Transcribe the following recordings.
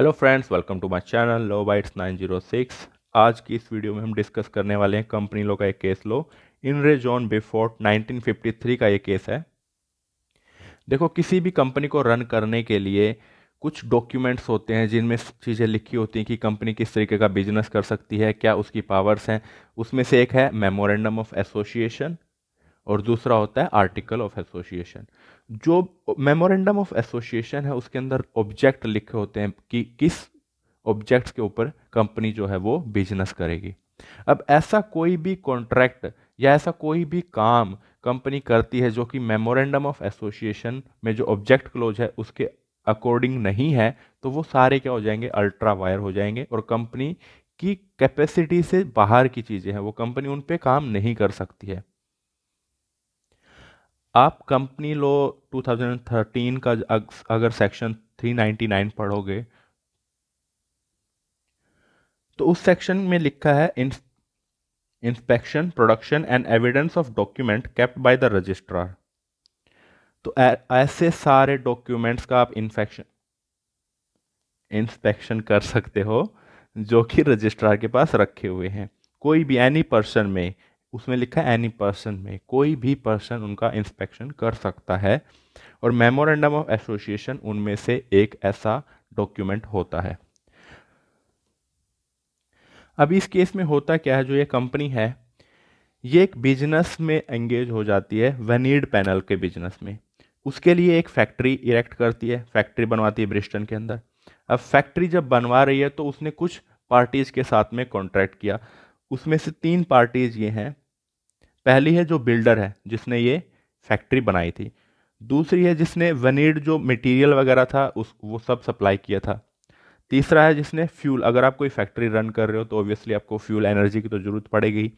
Hello friends welcome to my channel low bytes 906 आज की इस वीडियो में हम डिस्कस करने वाले हैं कंपनी लो का एक केस लो इनरे जॉन बेफोर्ट 1953 का ये केस है देखो किसी भी कंपनी को रन करने के लिए कुछ डॉक्यूमेंट्स होते हैं जिनमें चीज़ें लिखी होती हैं कि कंपनी किस तरीके का बिजनेस कर सकती है क्या उसकी पावर्स हैं उसमें से एक है मेमोरेंडम ऑफ एसोसिएशन और दूसरा होता है आर्टिकल ऑफ एसोसिएशन जो मेमोरेंडम ऑफ एसोसिएशन है उसके अंदर ऑब्जेक्ट लिखे होते हैं कि किस ऑब्जेक्ट्स के ऊपर कंपनी जो है वो बिजनेस करेगी अब ऐसा कोई भी कॉन्ट्रैक्ट या ऐसा कोई भी काम कंपनी करती है जो कि मेमोरेंडम ऑफ एसोसिएशन में जो ऑब्जेक्ट क्लोज है उसके अकॉर्डिंग नहीं है तो वो सारे क्या हो जाएंगे अल्ट्रा वायर हो जाएंगे और कंपनी की कैपेसिटी से बाहर की चीज़ें हैं वो कंपनी उन पर काम नहीं कर सकती है आप कंपनी लो 2013 का अगर सेक्शन 399 पढ़ोगे तो उस सेक्शन में लिखा है inspection production and evidence of document kept by the registrar तो ऐसे सारे डॉक्यूमेंट्स का आप इंफेक्शन इंस्पेक्शन कर सकते हो जो कि रजिस्ट्रार के पास रखे हुए हैं कोई भी एनी पर्सन में उसमें लिखा है एनी पर्सन में कोई भी पर्सन उनका इंस्पेक्शन कर सकता है और मेमोरेंडम ऑफ एसोसिएशन उनमें से एक ऐसा डॉक्यूमेंट होता है अब इस केस में होता क्या है जो ये कंपनी है ये एक बिजनेस में एंगेज हो जाती है वेनीड पैनल के बिजनेस में उसके लिए एक फैक्ट्री इरेक्ट करती है फैक्ट्री बनवाती है ब्रिस्टन के अंदर अब फैक्ट्री जब बनवा रही है तो उसने कुछ पार्टीज़ के साथ में कॉन्ट्रैक्ट किया उसमें से तीन पार्टीज ये हैं पहली है जो बिल्डर है जिसने ये फैक्ट्री बनाई थी दूसरी है जिसने वनीड जो मटेरियल वगैरह था उस वो सब सप्लाई किया था तीसरा है जिसने फ्यूल अगर आप कोई फैक्ट्री रन कर रहे हो तो ऑब्वियसली आपको फ्यूल एनर्जी की तो ज़रूरत पड़ेगी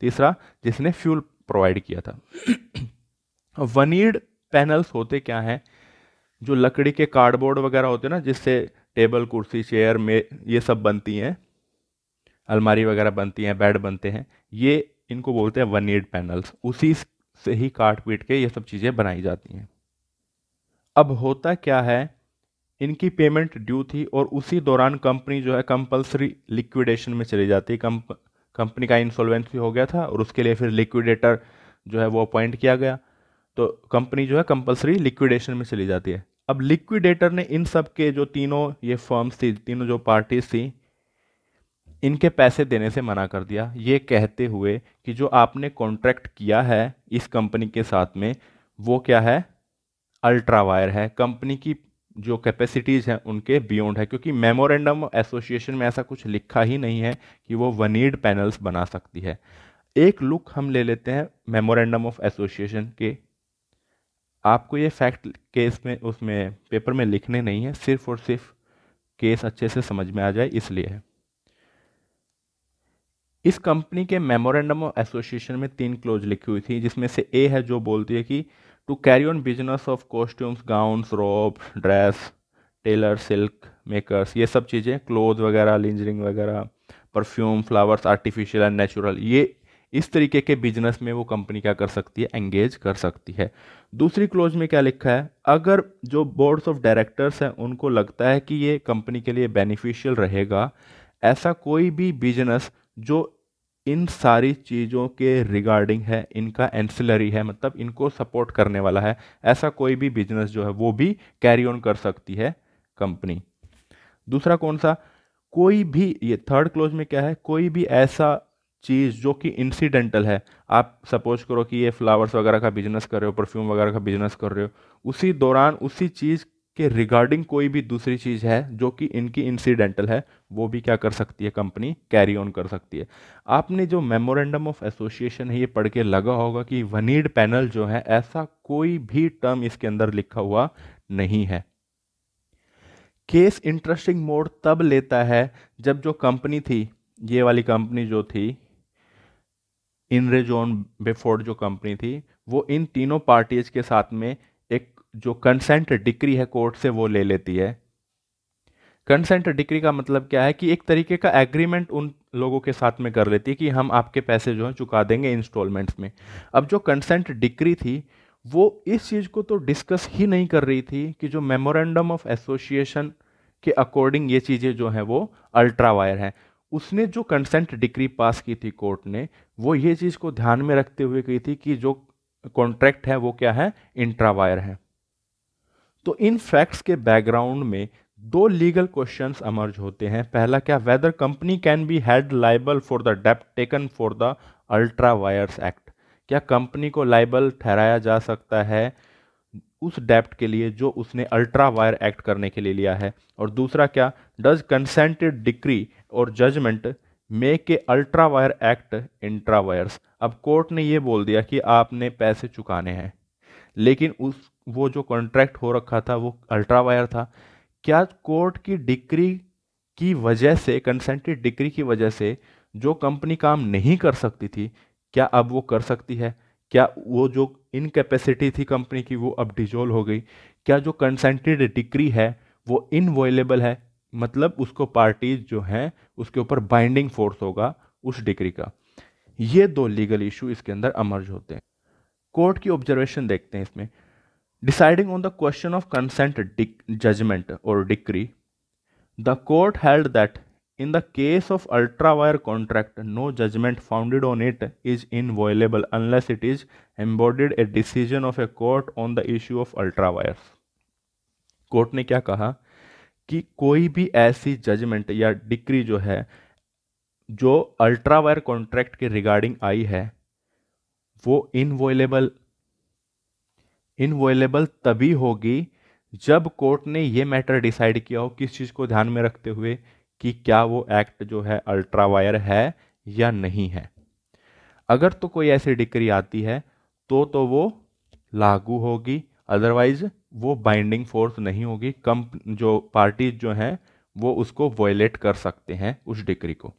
तीसरा जिसने फ्यूल प्रोवाइड किया था वनीड पैनल्स होते क्या हैं जो लकड़ी के कार्डबोर्ड वगैरह होते हैं ना जिससे टेबल कुर्सी चेयर में ये सब बनती हैं अलमारी वगैरह बनती हैं बेड बनते हैं ये इनको बोलते हैं वन एड पैनल्स उसी से ही काट पीट के ये सब चीज़ें बनाई जाती हैं अब होता क्या है इनकी पेमेंट ड्यू थी और उसी दौरान कंपनी जो है कंपलसरी लिक्विडेशन में चली जाती है कंप कंपनी का इंसॉल्वेंसी हो गया था और उसके लिए फिर लिक्विडेटर जो है वो अपॉइंट किया गया तो कंपनी जो है कंपलसरी लिक्विडेशन में चली जाती है अब लिक्विडेटर ने इन सब के जो तीनों ये फर्म्स थी तीनों जो पार्टीज थी इनके पैसे देने से मना कर दिया ये कहते हुए कि जो आपने कॉन्ट्रैक्ट किया है इस कंपनी के साथ में वो क्या है अल्ट्रा वायर है कंपनी की जो कैपेसिटीज़ हैं उनके बियॉन्ड है क्योंकि मेमोरेंडम एसोसिएशन में ऐसा कुछ लिखा ही नहीं है कि वो वनीड पैनल्स बना सकती है एक लुक हम ले लेते हैं मेमोरेंडम ऑफ एसोसिएशन के आपको ये फैक्ट केस में उसमें पेपर में लिखने नहीं है सिर्फ और सिर्फ केस अच्छे से समझ में आ जाए इसलिए है इस कंपनी के मेमोरेंडम ऑफ एसोसिएशन में तीन क्लोज लिखी हुई थी जिसमें से ए है जो बोलती है कि to carry on business of costumes gowns robe dress tailor silk makers ये सब चीज़ें क्लोथ वगैरह लिंजरिंग वगैरह perfume flowers artificial and natural ये इस तरीके के बिजनेस में वो कंपनी क्या कर सकती है एंगेज कर सकती है दूसरी क्लोज में क्या लिखा है अगर जो बोर्ड्स ऑफ डायरेक्टर्स हैं उनको लगता है कि ये कंपनी के लिए बेनिफिशियल रहेगा ऐसा कोई भी बिजनेस जो इन सारी चीज़ों के रिगार्डिंग है इनका एंसिलरी है मतलब इनको सपोर्ट करने वाला है ऐसा कोई भी बिजनेस जो है वो भी कैरी ऑन कर सकती है कंपनी दूसरा कौन सा कोई भी ये थर्ड क्लोज में क्या है कोई भी ऐसा चीज़ जो कि इंसिडेंटल है आप सपोज करो कि ये फ्लावर्स वगैरह का बिजनेस कर रहे हो परफ्यूम वगैरह का बिजनेस कर रहे हो उसी दौरान उसी चीज़ के रिगार्डिंग कोई भी दूसरी चीज़ है जो कि इनकी इंसिडेंटल है वो भी क्या कर सकती है कंपनी कैरी ऑन कर सकती है आपने जो मेमोरेंडम ऑफ एसोसिएशन है ये पढ़ के लगा होगा कि वनीड पैनल जो है ऐसा कोई भी टर्म इसके अंदर लिखा हुआ नहीं है केस इंटरेस्टिंग मोड तब लेता है जब जो कंपनी थी ये वाली कंपनी जो थी इनरेजोन बेफोर्ड जो कंपनी थी वो इन तीनों पार्टीज के साथ में जो कंसेंट डिक्री है कोर्ट से वो ले लेती है कंसेंट डिक्री का मतलब क्या है कि एक तरीके का एग्रीमेंट उन लोगों के साथ में कर लेती है कि हम आपके पैसे जो है चुका देंगे इंस्टॉलमेंट्स में अब जो कंसेंट डिक्री थी वो इस चीज़ को तो डिस्कस ही नहीं कर रही थी कि जो मेमोरेंडम ऑफ एसोसिएशन के अकॉर्डिंग ये चीज़ें जो हैं वो अल्ट्रा वायर हैं उसने जो कंसेंट डिक्री पास की थी कोर्ट ने वो ये चीज़ को ध्यान में रखते हुए कही थी कि जो कॉन्ट्रैक्ट है वो क्या है इंट्रावायर है तो इन फैक्ट्स के बैकग्राउंड में दो लीगल क्वेश्चन अमर्ज होते हैं पहला क्या whether company can be held liable for the debt taken for the ultra vires act क्या कंपनी को लाइबल ठहराया जा सकता है उस डेप्ट के लिए जो उसने अल्ट्रा वायर एक्ट करने के लिए लिया है और दूसरा क्या डज कंसेंटेड डिक्री और judgment make a ultra vires act intra vires अब कोर्ट ने ये बोल दिया कि आपने पैसे चुकाने हैं लेकिन उस वो जो कॉन्ट्रैक्ट हो रखा था वो अल्ट्रा वायर था क्या कोर्ट की डिग्री की वजह से कंसेंटेड डिग्री की वजह से जो कंपनी काम नहीं कर सकती थी क्या अब वो कर सकती है क्या वो जो इनकेपेसिटी थी कंपनी की वो अब डिजोल्व हो गई क्या जो कंसेंटेड डिग्री है वो इनवॉयलेबल है मतलब उसको पार्टीज जो हैं उसके ऊपर बाइंडिंग फोर्स होगा उस डिग्री का ये दो लीगल इशू इसके अंदर अमर्ज होते हैं कोर्ट की ऑब्जर्वेशन देखते हैं इसमें Deciding on the question of consent judgment or decree, the court held that in the case of ultra-wire contract, no judgment founded on it is inviolable unless it is embodied a decision of a court on the issue of ultra-wires. Court ने क्या कहा कि कोई भी ऐसी judgement या decree जो है जो अल्ट्रावायर कॉन्ट्रैक्ट के रिगार्डिंग आई है वो इनवोलेबल इनवॉयलेबल तभी होगी जब कोर्ट ने ये मैटर डिसाइड किया हो किस चीज़ को ध्यान में रखते हुए कि क्या वो एक्ट जो है अल्ट्रा वायर है या नहीं है अगर तो कोई ऐसी डिक्री आती है तो तो वो लागू होगी अदरवाइज वो बाइंडिंग फोर्स नहीं होगी कम जो पार्टीज जो हैं वो उसको वॉयलेट कर सकते हैं उस डिक्री को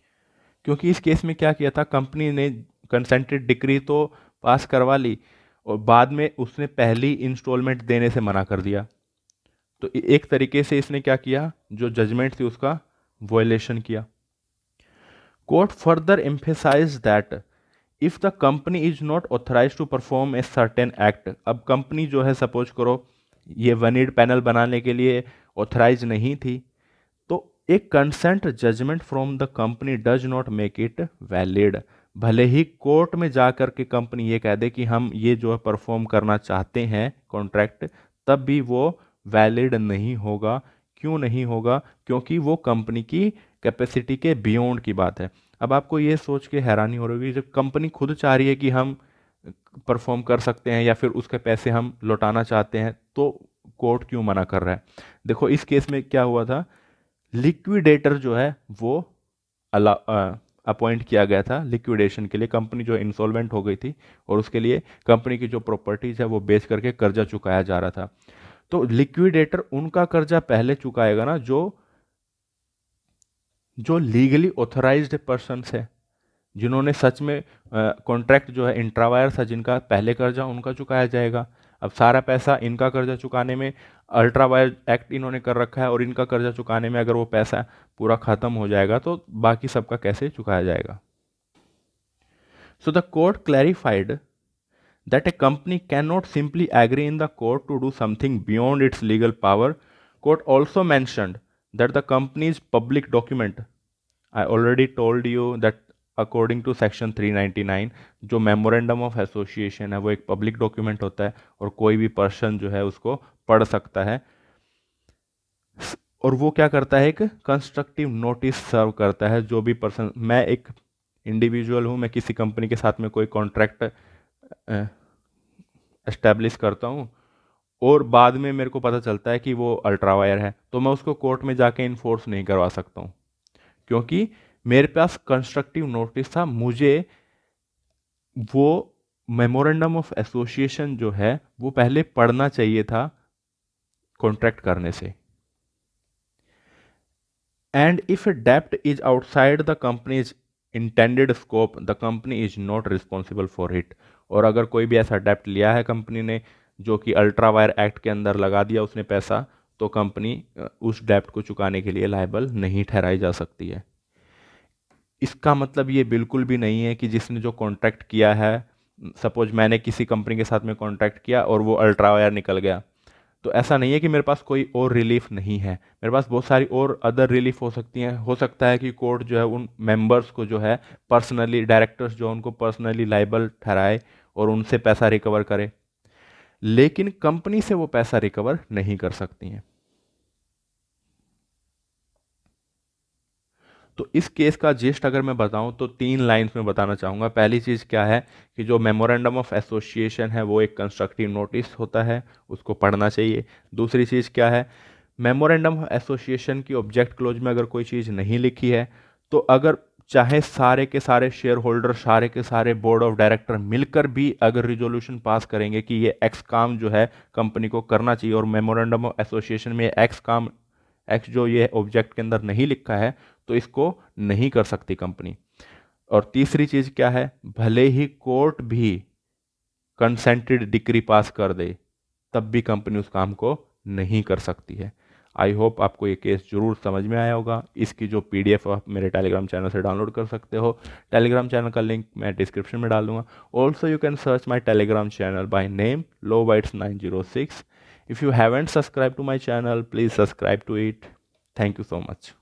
क्योंकि इस केस में क्या किया था कंपनी ने कंसेंटेड डिक्री तो पास करवा ली और बाद में उसने पहली इंस्टॉलमेंट देने से मना कर दिया तो एक तरीके से इसने क्या किया जो जजमेंट थी उसका वोलेशन किया court further emphasize that if the company is not authorize to perform a certain act अब कंपनी जो है सपोज करो ये वनीड पैनल बनाने के लिए ऑथराइज नहीं थी तो एक consent judgment from the company does not make it valid भले ही कोर्ट में जा कर के कंपनी ये कह दे कि हम ये जो है परफॉर्म करना चाहते हैं कॉन्ट्रैक्ट तब भी वो वैलिड नहीं होगा क्यों नहीं होगा क्योंकि वो कंपनी की कैपेसिटी के बियॉन्ड की बात है अब आपको ये सोच के हैरानी हो रही होगी जब कंपनी खुद चाह रही है कि हम परफॉर्म कर सकते हैं या फिर उसके पैसे हम लौटाना चाहते हैं तो कोर्ट क्यों मना कर रहा है देखो इस केस में क्या हुआ था लिक्विडेटर जो है वो अला अपॉइंट किया गया था लिक्विडेशन के लिए कंपनी जो इंसॉल्वेंट हो गई थी और उसके लिए कंपनी की जो प्रॉपर्टीज़ है वो बेच करके कर्जा चुकाया जा रहा था तो लिक्विडेटर उनका कर्जा पहले चुकाएगा ना जो जो लीगली ऑथोराइज पर्सन है जिन्होंने सच में कॉन्ट्रैक्ट जो है इंट्रावायर था जिनका पहले कर्जा उनका चुकाया जाएगा अब सारा पैसा इनका कर्जा चुकाने में अल्ट्रावाय एक्ट इन्होंने कर रखा है और इनका कर्जा चुकाने में अगर वो पैसा पूरा खत्म हो जाएगा तो बाकी सबका कैसे चुकाया जाएगा so the court clarified that a company can not simply agree in the court to do something beyond its legal power court also mentioned that the company's public document I already told you that according to section 399 जो memorandum of association है वो एक public document होता है और कोई भी person जो है उसको पढ़ सकता है और वो क्या करता है एक कंस्ट्रक्टिव नोटिस सर्व करता है जो भी पर्सन मैं एक इंडिविजुअल हूँ मैं किसी कंपनी के साथ में कोई कॉन्ट्रैक्ट एस्टेब्लिश करता हूँ और बाद में मेरे को पता चलता है कि वो अल्ट्रावायर है तो मैं उसको कोर्ट में जाके इन्फोर्स नहीं करवा सकता हूँ क्योंकि मेरे पास कंस्ट्रक्टिव नोटिस था मुझे वो मेमोरेंडम ऑफ एसोसिएशन जो है वो पहले पढ़ना चाहिए था कॉन्ट्रैक्ट करने से एंड इफ डेप्ट is outside the company's intended scope the company is not responsible for it और अगर कोई भी ऐसा डेप्ट लिया है कंपनी ने जो कि अल्ट्रा वायर एक्ट के अंदर लगा दिया उसने पैसा तो कंपनी उस डेप्ट को चुकाने के लिए लाइबल नहीं ठहराई जा सकती है इसका मतलब ये बिल्कुल भी नहीं है कि जिसने जो कॉन्ट्रैक्ट किया है सपोज मैंने किसी कंपनी के साथ में कॉन्ट्रैक्ट किया और वो अल्ट्रा वायर निकल गया तो ऐसा नहीं है कि मेरे पास कोई और रिलीफ नहीं है मेरे पास बहुत सारी और अदर रिलीफ हो सकती हैं हो सकता है कि कोर्ट जो है उन मेंबर्स को जो है पर्सनली डायरेक्टर्स जो उनको पर्सनली लाइबल ठहराए और उनसे पैसा रिकवर करे लेकिन कंपनी से वो पैसा रिकवर नहीं कर सकती हैं तो इस केस का जेस्ट अगर मैं बताऊं तो तीन लाइंस में बताना चाहूँगा पहली चीज़ क्या है कि जो मेमोरेंडम ऑफ एसोसिएशन है वो एक कंस्ट्रक्टिव नोटिस होता है उसको पढ़ना चाहिए दूसरी चीज़ क्या है मेमोरेंडम ऑफ एसोसिएशन की ऑब्जेक्ट क्लोज में अगर कोई चीज़ नहीं लिखी है तो अगर चाहे सारे के सारे शेयर होल्डर सारे के सारे बोर्ड ऑफ डायरेक्टर मिलकर भी अगर रिजोल्यूशन पास करेंगे कि ये एक्स काम जो है कंपनी को करना चाहिए और मेमोरेंडम ऑफ एसोसिएशन में एक्स काम एक्स जो ये ऑब्जेक्ट के अंदर नहीं लिखा है तो इसको नहीं कर सकती कंपनी और तीसरी चीज़ क्या है भले ही कोर्ट भी कंसेंटेड डिग्री पास कर दे तब भी कंपनी उस काम को नहीं कर सकती है आई होप आपको ये केस जरूर समझ में आया होगा इसकी जो पीडीएफ आप मेरे टेलीग्राम चैनल से डाउनलोड कर सकते हो टेलीग्राम चैनल का लिंक मैं डिस्क्रिप्शन में डालूंगा also you can search my Telegram channel by name low bytes nine zero six if you haven't subscribed to my channel please subscribe to it thank you so much